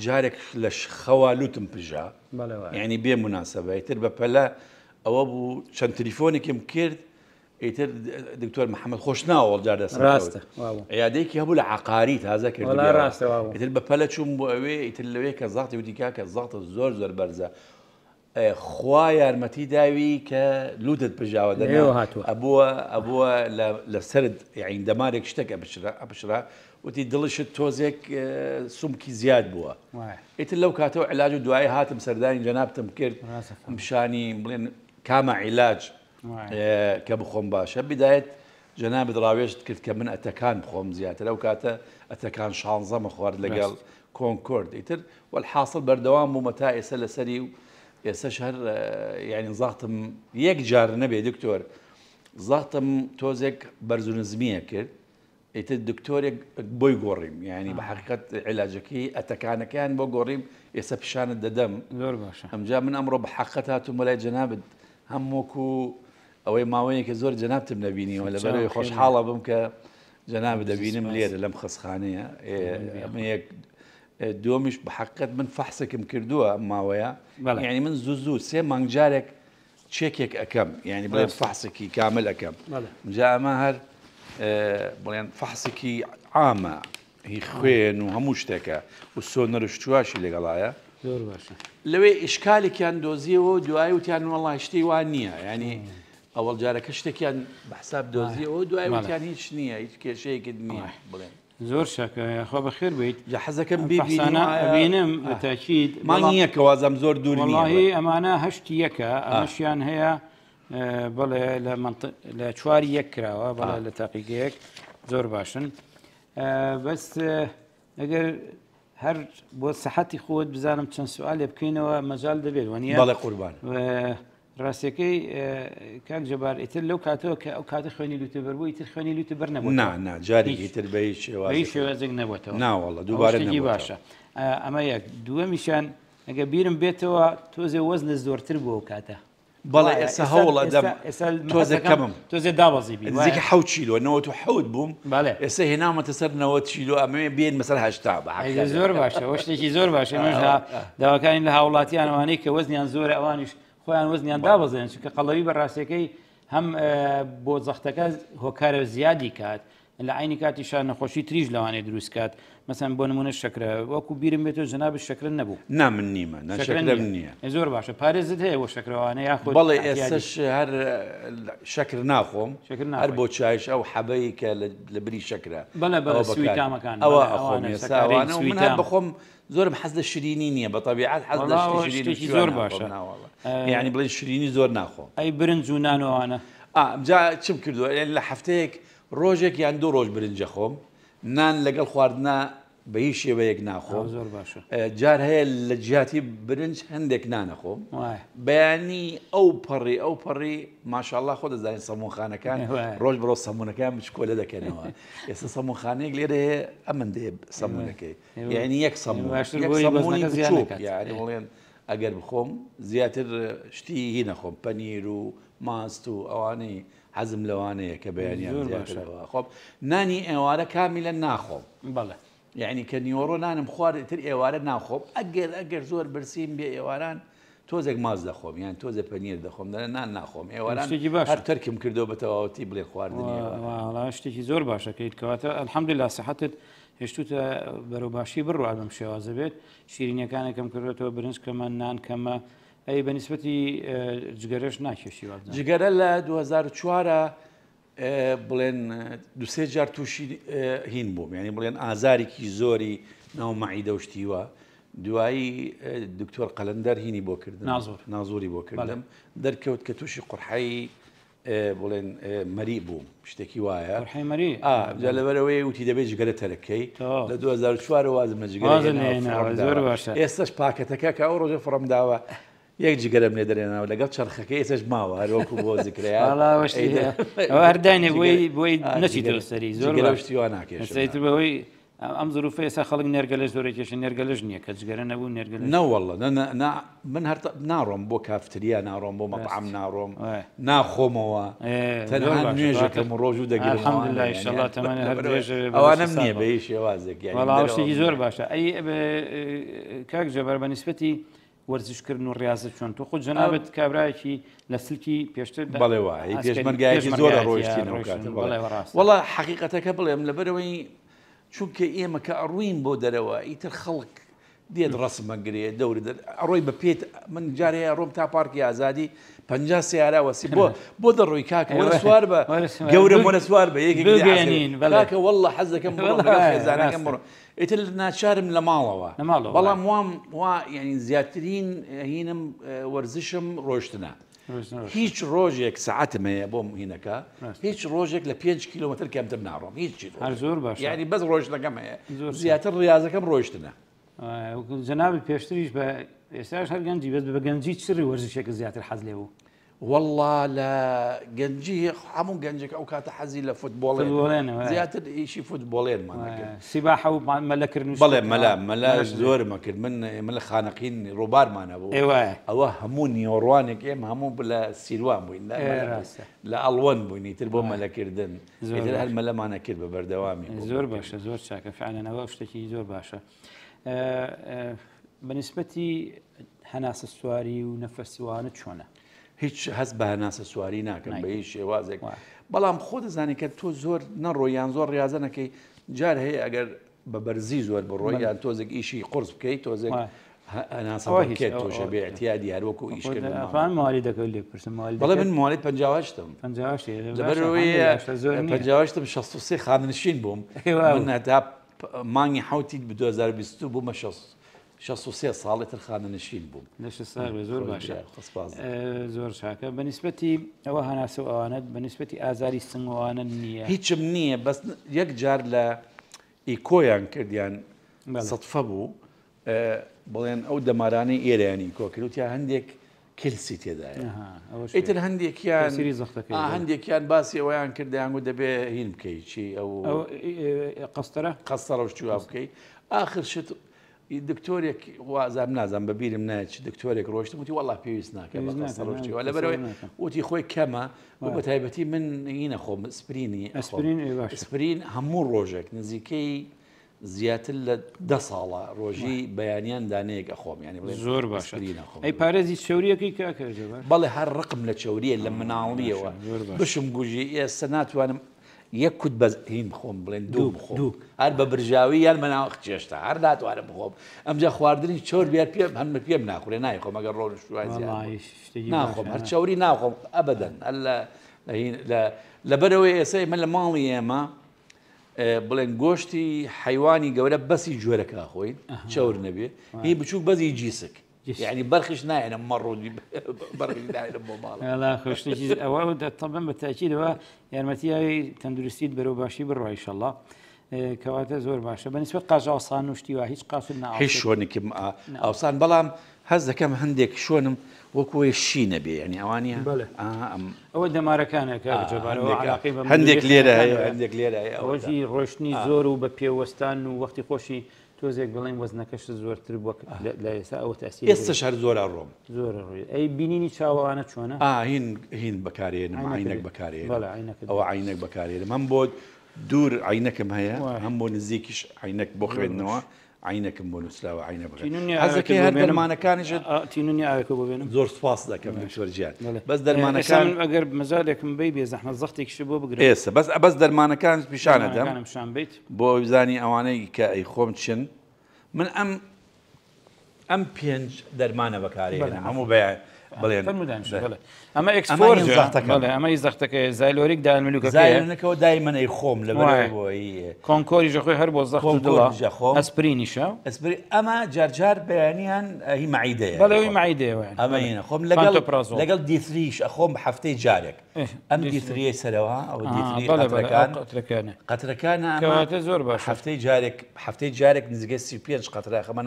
جارێک لە خەوالوتم پژا یعنی بێ مناسبە ئیتر بە پەلە ئەوە بوو چەند تریفۆنێکم کرد ئیتر دکتۆر محەممەد خۆشناوەڵ جار دەست ڕاستە یادێکی هەبوو لە عقاری تازە کرد ڕاستەوە ئیتر بە پەلە چوم بۆ ئەوێ ئیتر لەوێ کە زااتی وتیکا کە زاتە زۆر زۆر بەرزە خوايا متي داوي ك لودت دنا أبوه أبوه ل لسرد يعني دمارك شتك أبشرة أبشرة وتي دلش تۆزێک سومکی زیاد بووە ئیتر لو کاتەوە علاج و هات هاتم جناب تمكير مشاني بلين كام علاج كبخوم کە بداية جناب دراويش جەنابت كمن أتكان بخوم زيادة لو كاتا أتكان شانزة کاتە لقال كونكورد خوارد والحاصل بردوام ئیتر وەحاصل و يستشهر آه، يعني يك جار نبي دكتور ضغطم توزك برزونزمية كير إيت الدكتور يك بوي قريم يعني آه. بحقيقة علاجك هي أتكان كان بوي قريم يسب شان الددم زور باشا هم جاء من أمره بحقتها ثم لا جناب هم موكو أوي ما وين كزور جناب تبنبيني ولا بره يخش حالة بمك جناب دبيني مليار لم خص خانية إيه دومش بحقت من فحصك مكردوها ما ويا بلا. يعني من زوزو سي مانجارك تشيكك اكم يعني بلين فحصك كامل اكم جاء ماهر آه، بلين فحصك عامة هي خوين وهموش تكا والسونر شتواش اللي قلايا دور باشا لو اشكالي كان دوزي ودواي دوائي وتيان والله اشتي وانيا يعني اول جارك اشتكي بحساب دوزي ودواي آه. دوائي هيش نيه هيش شيء قد نيه آه. زۆر شکخوا بەخێر بیت لە حەزەکەم بینم تاکیید مانگی یەکەوازم زۆر دوورڵی ئەمانە هەشتی یەکە ئەمەشیان هەیە بڵێ لە چواری یەک کراوە بەڵێ لە تاقیگەیەک زۆر باشن بەس ئەگەر هەر بۆ سەحەتی خۆت بزانم چەند سوال لێ بکەینەوە مەجال دەبێت وەنی بەڵێ قوربان. ڕاستیەکەی کاک جەبار ئیتر لەو کاتەوە کە ئەو کاتە خوێنی لوتبەر بوو تر خوێنی لوتبەر نەبوو نا جاری تر بە شێوازێک نەبووەوە ناوەڵە دووبارە باشە ئەمە یەک دووەمیشان ئەگە بیرم بێتەوە تۆزێ وەزنە زۆرتر بووە کاتە بەڵێ ئێستا هەوڵە دەم تۆزەکەمم تۆزێ دابەزی نزیک حە چیلۆ نەوەت و حەوت بووم بەڵێ ئێستا هێنامەتە سەر نەوە چیلۆ ئەمێ بێن مەسەر هەشتا زۆر باشە شتێکی زۆر باشە داواکانی لە هاوڵاتیان ئەوانەی کە وەزنیان زۆر ئەوانیش خۆیان وزنیان دابزێن چکە قەڵەوی بەڕاستەکەی هەم بۆ زەختەکە هۆکارە زیادی کات لە عینی کاتی شان نەخۆشی تریش لەوانێ کات مثلا بۆ نمونە شکرە وەکو بیرم بێتەوە جناب شکرن نەبوو نام نیمە نییە زۆر باشە پارێزت هەیە بۆ شکرەوانە یا خۆ بەڵێ ئێستش هەر شکر ناخۆم هەر بۆ چایش ئەو حەبەی کە لە بری شکرە آخوم بە سوی تامەکان ئەوە ئەخۆم بخۆم زۆرم حەز لە شرینی نییە بە طبیعات حەز زۆر باشە یعنی بڵێ شرینی زۆر ناخۆم اه، اه، ئەی برنج و نانەوانە اه، جا چم کردو لە هەفتەیەک ڕۆژێک یان دوو ڕۆژ برنجە خۆم نان لەگەڵ خواردنا بە هیچ شێوەیەک ناخۆم زۆر باشە جار هەیە لە جیاتی برنج هەندێک نانەخۆم بەیانی ئەو پەڕی ئەو پەڕی ماشاءله خۆ دەزانین سەمونخانەکان ڕۆژ بڕۆ سەمونونەکان بچکۆلە دەکەنەوە ئێستا سەمونخانەیەک لێرە هەیە ئەمەندێ سەمونونەکەی یعنی یەک سەمونڵێن ئەگەر بخۆم زیاتر شتی هی نەخۆم پەنیر و ماست و ئەوانەی حەزم لەوانەیە کە بەیانیانەوە خۆب نانی ئێوارە کامیلە ناخۆم بڵێ یعنی کە نیوەڕۆ نانم خواردتر ئێوارە ناخۆم ئەگەر ئەگەر زۆر برسیم بێ ئێواران تۆزێک ماز دەخۆم یان تۆزە پەنیر دەخۆم دەە نان ناخۆم ئێوارانێکی باش هەر تەرکم کردەوە بە تەواوەتی بڵێ خواردنی شتێکی زۆر باشەکەیت کەواتە ئەلحەمدی لا سەحتت هێشتوتە بەرەوباشی بڕوان بەم شێوازە بێت شیرینیەکانەکەم کردێتەوە برنج کەمە نان کەمە. ئەی بەنسبەتی جگەرەش ناکێشیوە جگەرە لە 2004 بڵێن دوسێ جار تووشی هین بووم ینی بڵێن ئازارێکی زۆری ناومەعی دەشتیوە دوایی دکتۆر قەلندەر هینی بۆکردن نازۆر نازۆری بۆکردم دەرکەوت کە تووشی قڕحایی بڵێن مەری بووم شتێکی وایە حمەری لەبەرەوەی وتی دەبێت جگەرە تەرەکەی لە 2004 وازم لە جگەر ئێستش پاکەتەکە کە ئەو ڕۆژە فڕم داوە یەک جگەرم لێ دەرێنەوە لەگەڵ چرخەکە ئێسش ماوە هەرۆکو بۆ زیکرەیەهردانێ بۆی بۆی نەچی دەسەری زۆرشتیوان ناکێت بەوەی ئەم زروف ێسا خەڵک نێرگەلش زۆرێکێش نێرگەلش نییە کە جگەرە نەبوو نێرگەل نەوەڵە من هەر ناڕۆم بۆ کافتریە ناڕۆم بۆ مەقام ناڕۆم ناخۆمەوە تەنها نوێژەکەم ڕۆژ و دەگەڵەوانم نییە بەی شێوازێکی زۆر باشە ئەی کاک جەبەر بە نسبەتی وەرزشکردن و ڕاضە چۆن تۆ خۆ جەنابەت کابراایکی لە سلکی پێشتر بەڵێ وای پێشمەرگایکی زۆر ڕۆیشتی وڵا چون که ایم که ئێمە بود در وای دەرەوە خلق دید رسم مگری دوری در بە بپیت من جاری ڕۆم تا پارکی ئازادی پ سیارا بود بۆ روی کاک من سوار با گوره من سوار بە یەکێکین بەلاکە وله حەزەکەم خێزانەکەم بڕۆ. ئیتر ناچارم لە ماڵەوە بەڵام وام وا یعنی زیاترین هینم وەرزشم ڕۆشتنە. هیچ ڕۆژێک سعاتمەیە بۆ مهینەکە هیچ ڕۆژێک لە 5 کیلومتر کەمتر ناڕۆم هیچ زۆر باش یعنی بەس ڕۆژنەکەمەیە زیاتر ڕاضەکەم ڕۆشتنە جەناوی پێشتریش بە ئێستاش هەرگەنجی بێت بە گەنجی چری وەرزشێکە زیاتر حەز لێ بوو والله لا لجنجي حمو جنجك او كاتا حزي لفوتبولين فوتبولين زيادة شي فوتبولين ما سباحة وما كرنوش بلا ملا ملا زور ما كر من من الخانقين روبار ما نبو ايوه او همو نيوروانك ام همون بلا سيلوان بوين لا لا الوان ني تربو ملا كردن مثل هالملا ما نكر ببردوامي زور باشا زور شاك فعلا او اشتكي زور باشا آه، آه، بالنسبة هناس السواري ونفس سوانه شونه هیچ هەست بە هەناسە سواری ناکەن بە هیچ شێوازێک بەڵام خۆ دەزانانی کە تۆ زۆر نەڕۆیان زۆر ڕازە نەکەی جار هەیە ئەگەر بە بەرزی زۆر بڕۆی یان تۆزێک ئیشی قرس بکەیت تۆزێک ناسەکێت تۆشە بێتیا دیارۆکو ئیشکردان مالی دەکەوت لێ پرسمال بەڵێ من مالی پنجاواشتم پنجاواشتم 16 خاننشین بووم نەتا مانگی حوتی ب 2020 بوومە 16 سێ ساڵی ترخانە نشین بووم زۆر باشە زۆر چاکە بەنسبەتی ئەوە هەناسە ئەوانت بەنسبەتی ئازاری سنگوانە نییە هیچم نییە بەس یەک جار لە ئیکۆیان کردیان سەفە بوو بڵێن ئەو دەمارانەی ئێرەیانی کۆکرروتیا هەندێک کلسی تێدایە ئیتر هەندێکیان هەندێکیان باسی ئەویان کردیان و دەبێ هین بکەی چی ئەو قەستەرە قەستەڕەشتیوا بکەی آخر شت دکتۆرێک وازار نازان بەبیرم ناچ دکتۆرێک ڕۆشتم وتی وڵا پێویست ناکەڕۆشتیەوە لە بەرەوەی وتی خۆی کەمە و بە تایبەتی من نینە خۆم سپرینی سپرین هەموو ڕۆژێک نزیکەی زیاتر لە ده ساڵە ڕۆژی بەیانیان دانەیەک ئەخۆم ینی زۆر باشرین ئەی پارێزی چوریەکەی کاکە بەڵێ هەر ڕقم لە چوریە لە مناڵیەوە بشم گوژی ئێستا ناتوانم یەک کوت بە هین بخۆم بڵێن دوو بخۆ هەر بە برژاوی یان مناوە چێشتا هەر ناتوانم بخۆم ئەمجا خواردنی چۆر بێت پێ هەمە پێم ناخورێ نایخۆ مەگە ڕۆژ ناخۆم هەر چاوری ناخۆم ئەبدەن لەبەرەوەی ئێسای من لە ماڵی ئێمە بڵێن گۆشتی حیوانی گەورە بەسی جۆرەکە خۆین چاور نەبێ هی بچوو بەزی جیسک يعني برخش ناين مرو برخش ناين مبالغ لا خوش نجيز أول طبعا بالتأكيد هو يعني متى تندرسيد برو باشي برو إن شاء الله إيه، زور باشا بالنسبة کەواتە زۆر باشە بەنسبت قاژ ئاسان شتیوە هیچ قاس هیچ شوێنێکم ئاوسان بەڵام هەز دەکەم هەندێک شوێنم وەکوی شینە بێ ینی ئەوانە ئەوە دەمارەکانێکە هەندێک لێرە هەندێک لێرە ليره ڕۆشتنی زۆر و بە پێوەستان و وەختی خوشي تۆزێک بڵێن وەزنەکەش زۆرتر بووە لە ئێستا ئەوە تاسی ئێستا شار زۆرا ڕۆم زۆر ڕووی ئەی بینینی چاوانە چۆنە ئاین هین بەکارێنم عینەک بەکارێن ئەوە عینەک بەکارێنم هەم بۆ دوور عینەکەم هەیە هەم بۆ نزیکیش عینەک بۆ خوێندنەوە عينك لا عینەکم بۆ نووسراوە عینە بەەکەی هەر دەرمانەکانیشت تینونی ئاوێکە بۆ بس در سپاس دەکەم شوەرجیان بەس من بيبي اذا احنا زختك شباب زەختێکش بۆ بس ئێستا بەس بەس كان پیشانە آه، ادم انا مشان بيت بو زاني اواني كاي چن من ئەم ئەم پێنج دەرمانە بەکارێن هەموو بڵێن اما ئەمە ئەکسۆرژە ئەمە زەختەکە زایلۆریک دا ملوکەکەەوە دایمە ئەی خۆم لە کۆنکۆری ژەخۆی هەر بۆ زەخۆ ئەسپرینیشە ئەمە جارجار بەیانیان هی معیدەیە بەڵەوەی معیدەوە ئەمە خۆم لەگەڵ لەگەڵ دیتریش ئەخۆم هەفتەی جارێک ئەم دیتریە سەرەوە ئەوەکان قەترەکانە حفتي جارك هەفتەی جارێک هەفتەی جارێک نزگە سی پێنج او خەمە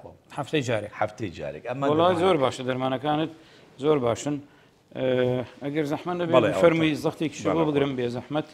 خوم حفتي جارك حفتي جارك اما والله زور زۆر درمانه كانت زور باشن. ئەگەر زەحمە نەبێ فەرمی زەختێکی شەوە بگرم بێ زەحمەت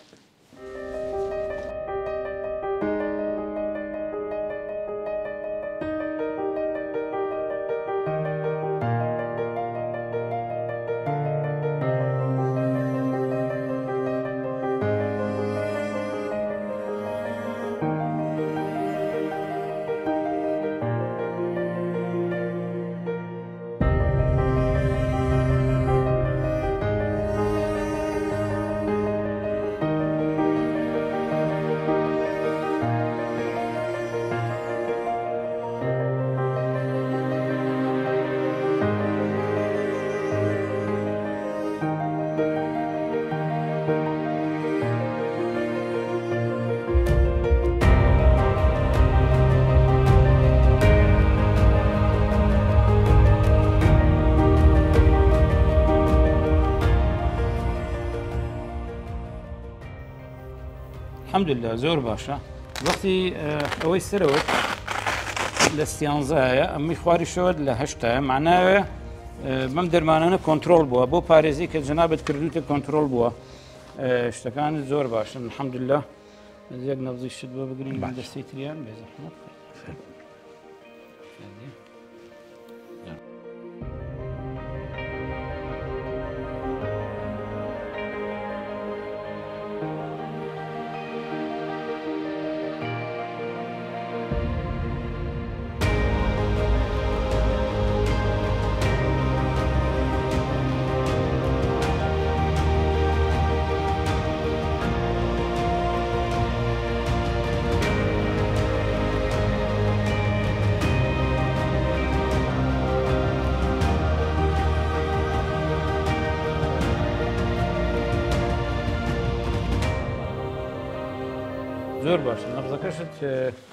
الحمد لله زور باشا وقتي أه اوي سروت لاستيانزا امي خواري شود لهشتا معناه أه بم درمانانا كنترول بوا بو باريزي كجناب كردوت كنترول بوا اشتكان أه زور باشا الحمد لله زيك نفضي الشدوة بقرين من دستي تريان حمد فهم.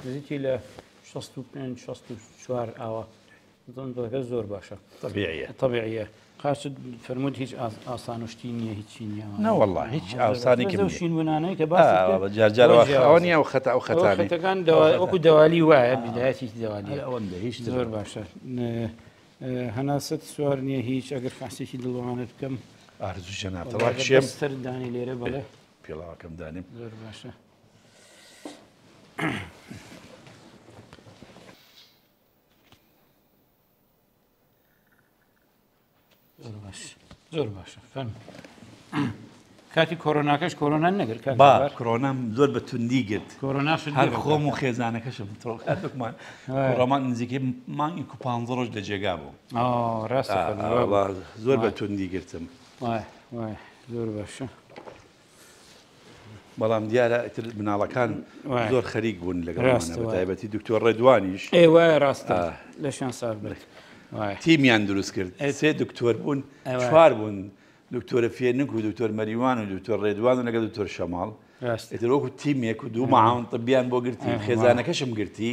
نزیکی لە 16 ئاوە دڵەکە زۆر باشە طبیعە قاچ فرمود هیچ ئاسانشتی نییە هیچی نیە نەوەله هیچ ئاسانیشینونانەی کە جارجارەوەنیە و خەتا و خەتەکان وەکو دەوالی وایە بدایەتی دەوالی ئەوەندە هیچ زۆر باشە هەناست سوار نییە هیچ ئەگەر فاسێکی دڵوانت بکەم ئارزوو ژەناتەوە شێستر دانی لێرە بەڵێ پێڵاوەکەم دانیم زۆر باشە زۆر باشە فەن کاتی کۆرۆناکەش کۆرۆنا نەگر با کۆرۆنام زۆر بە توندی گرت کۆرۆناش هەر خۆم و خێزانەکەشم تۆمان ڕۆمان نزیکەی مانگی کو پ ڕۆژ لە جێگا بوو ڕاست زۆر بە توندی گرتم زۆر باشە بەڵام دیارە ئەتر مناڵەکان زۆر خەریک بوون لەگەڵتیبەتی دکتۆر ڕێدوانیش ئێوە ڕاستە لەشیان سا تیمیان دروست کرد سێ دکتۆر بوون چوار بوون دکتۆرە فێنک و دکتۆر مەریوان و دکتۆر ڕێدوان و لەگەڵ دکتۆر شەماڵ ئەترۆکو تیمێک و دوو ماون طبیان بۆ گرتی خێزانەکەشم گرتی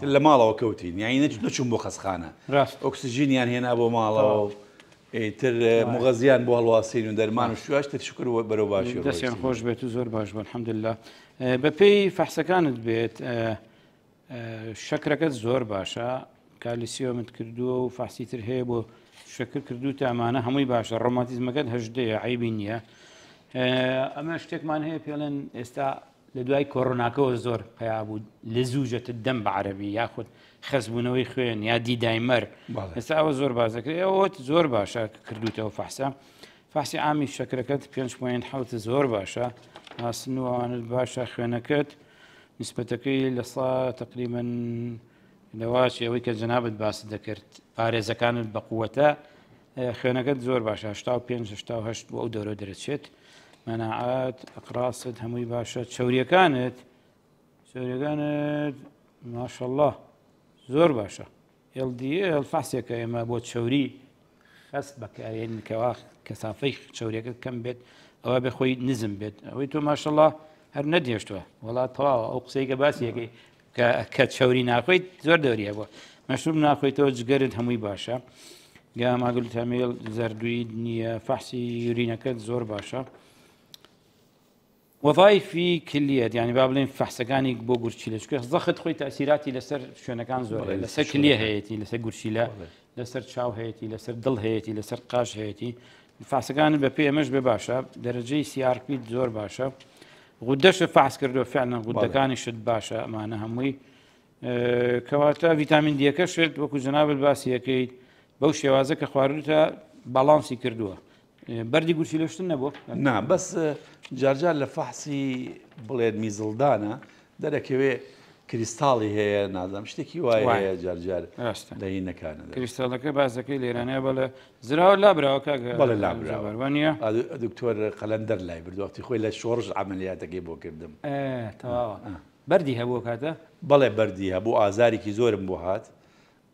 تر لە ماڵەوە کەوتین یاینە نەچوون بۆ خەسخانە ئۆکسسیژینیان هێنا بۆ ماڵەوە ئیتر مغەزیان بۆ هەڵواسین و دەرمان و شوشتر شکر بەرەو باشی دەستیان خۆش بێت و زۆر باش بن حمدلله بە پێی فەحسەکانت بێت شەکرەکەت زۆر باشە کالیسیۆمت کردووە و فاسیتر هەیە بۆ شکر کردو تامانە هەمووی باشە ڕۆماتیزمەکەت هەژدەیە عیبی نییە ئەمە شتێکمان هەیە پێڵێن ئێستا لە دوای کۆڕۆناکەەوە زۆر پیا بوو لە زووجەتە دەم بە عربی یاخود خەزبوونەوەی خوێن یا دیدایمەر ئێستا ئەوە زۆر بازەکرێەوەت زۆر باشە کردوتەوە فەحسا فاسی ئامی شەکرەکەت پێنج پوین حوت زۆر باشە ئاسنوانت باشە خوێنەکەت نسبەتەکەی لە سا تقریبن لەواش ئەوەی کە جنابەت باس دەکرد پارێزەکانت بەقوەتە خوێنەکەت زۆر باشە 5 5 بۆ ئەو دەرۆ دەرەچێت. مەناعات قراست هەمووی باشە چوریەکانت چوریەکانت ماشله زۆر باشە LDL فاسێکە ئێمە بۆ چوری خست بەکارێنکەوا کەسافەی چوریەکە کەم بێت ئەوە بێ خۆی نزم بێت ئەوەی تۆ ماشله هەر نەدێشتوە وڵات تەواوە ئەو قسەیکە باسیەکەی کە چوری ناخۆیت زۆر دەوریە بووە مەشروب ناخۆیتەوە جگەرت هەمووی باشە. یا ماگل تەمیل زەردووی نییە فەحسی یورینەکەت زۆر باشە. وەظایفی کلیت ینی با بڵێن فەحسەکانی بۆ گورچی لە چکە زەخت خۆی تاسیراتی لەسەر شوێنەکان زۆر لەسەر کلیە هەیەی لەسەر گورچی لە لەسەر چاو هەیەی لەسەر دڵ هەیەی لەسەر قاش هەیەی فاسەکان بە پێ ئەمەش بێ باشە دەرەجەی سیارپیت زۆر باشە غودەش فاس کردو فعلەن غودەکانی شت باشە ئەمانە هەمووی کەواتە ویتامین دیەکە شت وەکو جنابل باسیەکەیت بەو شێوازە کە خواردتە باڵانسی کردووە. بەری گوچی لەشتن نەبوو نا بەس جارجار لە فەحسی بڵێت میزلدانە دەرەکەوێ کریستاڵی هەیە نازام شتێکی وایە جارجار دەی نەکانە کریستالەکە بازەکەی لێرانە بە لە زراوە لابراوەکە بەڵێ لابراوەوانە دکتۆر قەلەندەر لای بردووەختی خۆی لە شۆڕژ ئەعملیاتەکەی بۆ کردم تەواوە بەری هەبوو کاتە بەڵێ بەری هەبوو ئازارێکی زۆرم بۆ هات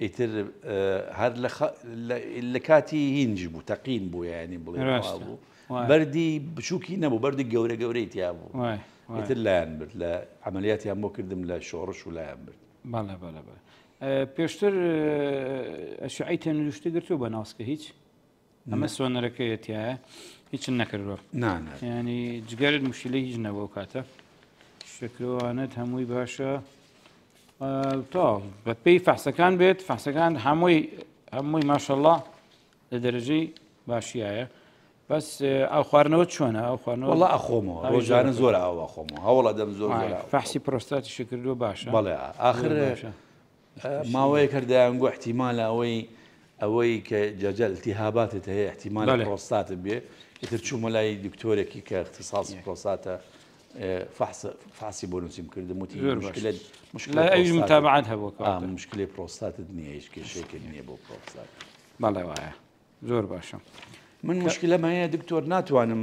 ئیتر آه، بو يعني کاتی هینج بوو تەقین بردي یعنی بردي بوو بەری بچووکی نەبوو بەردی لا گەورەی تیا عمليات يا لایەن برد لە ئەعملیاتیان بلا بلا بلا شۆڕش و لایەن برد بەڵێ بەڵێ بەڵێ پێشتر شعی اما گرتو ركيت يا هیچ ئەمە سۆنەرەکەیەتیایە نعم نەکردوە نعم. يعني ینی جگەرت مشیلە هیچ نەبوو کاتە شکرەوانت هەمووی باشە تا بە پێی فەحسەکان بێت فەحسەکان هەمووی هەمووی ماشەله لە دەرەژەی باشیایە بەس ئەو خواردنەوە چۆنە ئەو خوارنەوەڵ ئەخۆمەوە ژانە زۆر ئاوا خۆمەوە هەوڵە دەم زۆر فەحسی پرۆستاتی شکردووە باشە بەڵێ آخر ماوەیە کردیان گو احتیمال ئەوەی ئەوەی کە جەجل تیهاباتت هەیە احتیمال لە پرۆستاتت بێ ئتر چوومە لای دکتۆرێکی کە اختصاسی پرۆساتە. فحص فحص بولون يمكن دموتي مشكله مشكله لا اي متابعه عنها اه مشكله بروستات الدنيا ايش كشكل الدنيا بو بروستات لا وعي زور باشا من مشكله ما هي دكتور ناتوانم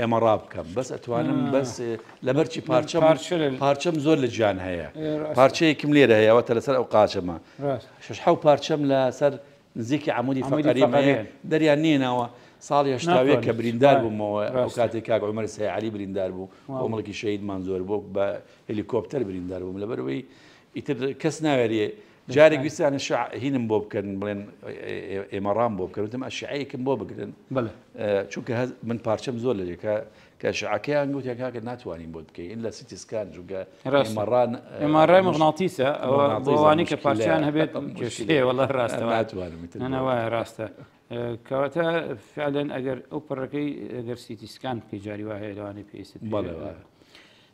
امرا آه، بس بەس ئەتوانم آه. بەس آه، لە بارشم بارشم پارچەم زۆر لە گیان هەیە پارچەیەکم إيه، لێرە هەیەەوەتە لەسەر ئەو قاچەمە شش حو پارچەم لە سەر نزیکی عمودی فەقەری دەریان نێناوە ساڵی هشتاویەکە عمر سي علي کاتێک کاک عمەر سای علی بریندار بوو ئۆمەڵکی شەیدمان زۆر يتر بە هلیکۆپتەر جاري بووم انا شع هين بوب كان بلين امرام بوب كان تم ئێمەڕام كم بوب كان بلا شو كه من پارچەم زۆر لەجێکە کە شعەکەیان گوتیان کاکە ناتوانین بۆ بکەین لە سیتیسکان جوگە ئێمەڕان ئێمەڕای مغناڵتیسە ئەوانی کە پارچیان هەبێت والله ڕاستە انا واه ڕاستە. کەواتە فعلەن ئەگەر ئەو پڕەکەی ئەگەر سیتیسکان پێ جاری وایە لەوانی پێست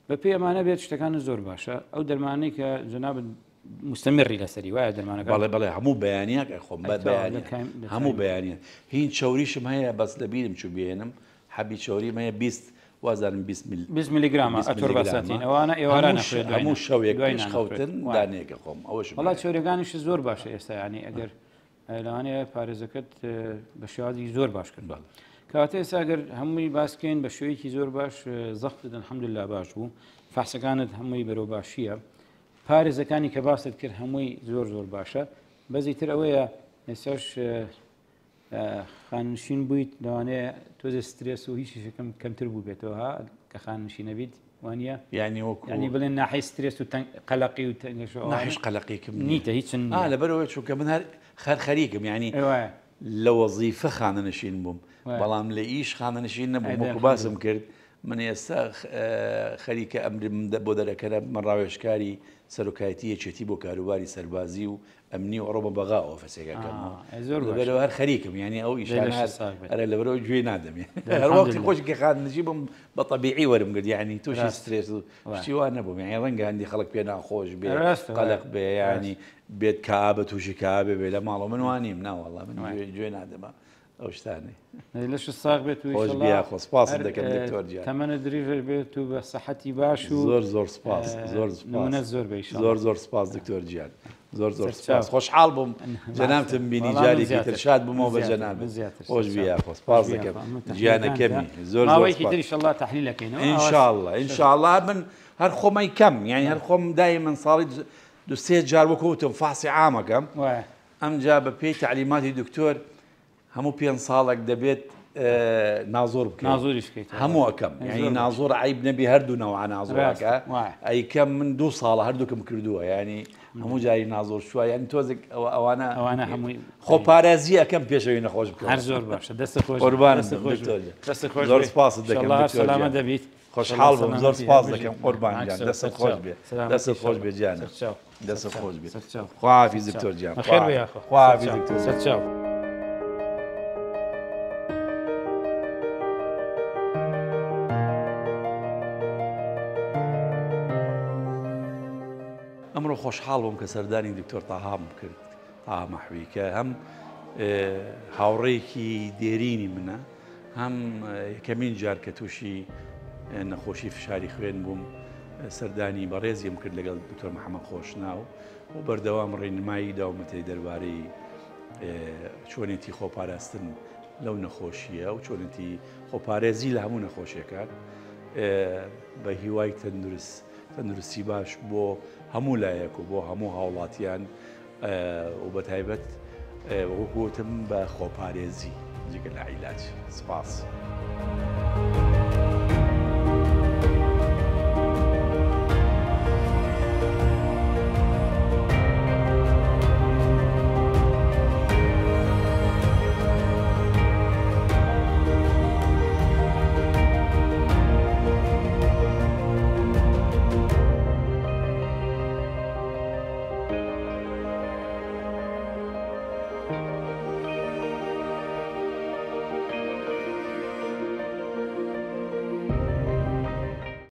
بە پێ ئەمانە بێت شتەکان زۆر باشە ئەو دەرمانەی کە جناب مستمرری لەسەری وایە دەمانەکە بەڵێ بەڵێ هەموو بەیانیاک خۆم بە هەموو بەیانە هین چوریشم هەیە بەس لەبیرم چوو بێنم حەبی چۆریم هەیە بیست وازارم 20 میلیگرام ئەتۆر بەساتین ئەوانە ئێوارانە هەموو شەوێک خەوتن دانێکە خۆم ئەوەش بەڵا چۆرەگانیش زۆر باشە ئێستا ینی ئەگەر لەوانەیە پارێزەکەت بە شوازی زۆر باش کرد باڵ. کاتە ئێساگەر هەمووی باسکەین بە شوەیەکی زۆر باش زەخت دەن هەمدللا باش بوو فحسەکانت هەمووی بەرەو باشیە پارێزەکانی کە باست کرد هەمووی زۆر زۆر باشە بەزیتر ئەوەیە ئێساش خانشین بوویت لەوانەیە تۆزە سترس و هیچیشەکەم کەمتر بوو بێتەوە کە خانشی نەبییت وانە ینی وەکو ینی بڵێن ناحی سترس و قەلقی و تەنگش قەلقیکم نیتە هیچ لەبەرەوە چووکە من هەر خەرخەریکم ینی لە وەزیفە خانەنشین بووم بەڵام لە ئیش خانەنشین نەبووم وەکو باسم کرد من ئێستا خەریکە ئەمرم بۆ دەرەکەرە مەڕاوێشکاری سەرۆکایەتی یەکێتی بۆ کاروباری سەربازی و ئەمنی و ڕۆبە آه. فەسێکەکەم زۆر هەر خەریکم ینی ئەو ئیشارە لەبەرەوە گوێ نادەمێ هەروەی خۆشکی خانجی بم بە طبیعی وەرم گرت ینی تووشی سترێت و شتیوان نەبووم یان ڕەنگە هەندی خەڵک عندي خلق بينا خوش بي قلق بي کابە بيت کابێ بێ لە ماڵە منوانیم ناوەڵە من گوێ آه. اوش ثاني ليش الصاغ بيت ان شاء الله سباس عندك الدكتور جاي تمن دريفر بيت بصحتي باشو زور زور سباس زور سباس من الزور ان شاء الله زور زور سباس دكتور جاي زور زور سباس خوش حال بم جنام تنبيني جالي في ترشاد بمو بجنام خوش بيا خو سباس لك جيانا كمي زور زور سباس ان شاء الله تحليلك هنا ان شاء الله ان شاء الله من هر خوم اي كم يعني هر خوم دائما صار دو سي جار وكوتم فحصي عامه كم ام جاب بي تعليمات الدكتور همو هەموو پێنج ساڵێک دەبێت همو بکە يعني نازور عيب نبي هردو نوعا نازور نەوە اي كم من دو صاله هردو كم يعني يعني همو دوو او انا کردووە ینی هەموو جاری نازۆر شووە یان تۆزێک ئەوانە ئەوانە هەمووی زور پارێزی قربان پێشەوەی نەخۆش بکە هەر زۆر باشە دەست سلامة زۆر سپاس سلامه سەلامە دەبیت خۆشحاڵ بم زۆر سپاس دست خوش دەست خۆش بێ دەست خۆش بێ جیان دەست خۆش بێ خوافی زکتۆر جیان خوافی زکتۆر جان خۆشحاڵ بووم کە سەردانی دکتۆر تاهام کرد ئامەحوی کە هەم هاوڕێکی دێرینی منە هەم یەکەمین جار کە تووشی نەخۆشی فشاری خوێن بووم سەردانی بەڕێزیم کرد لەگەڵ دکتۆر محەممە خۆشناو و بەردەوام ڕێنمایی داومەتی دەربارەی چۆنێتی خۆپاراستن لەو نەخۆشیە و چۆنێتی خۆپارێزی لە هەموو نەخۆشیەکان بە هیوای تەندروست تەندروستی باش بۆ هەموو لایەک و بۆ هەموو هاوڵاتیان و بە تایبەت وەکوتم بە خۆپارێزی جگە لە عیلاج سپاس.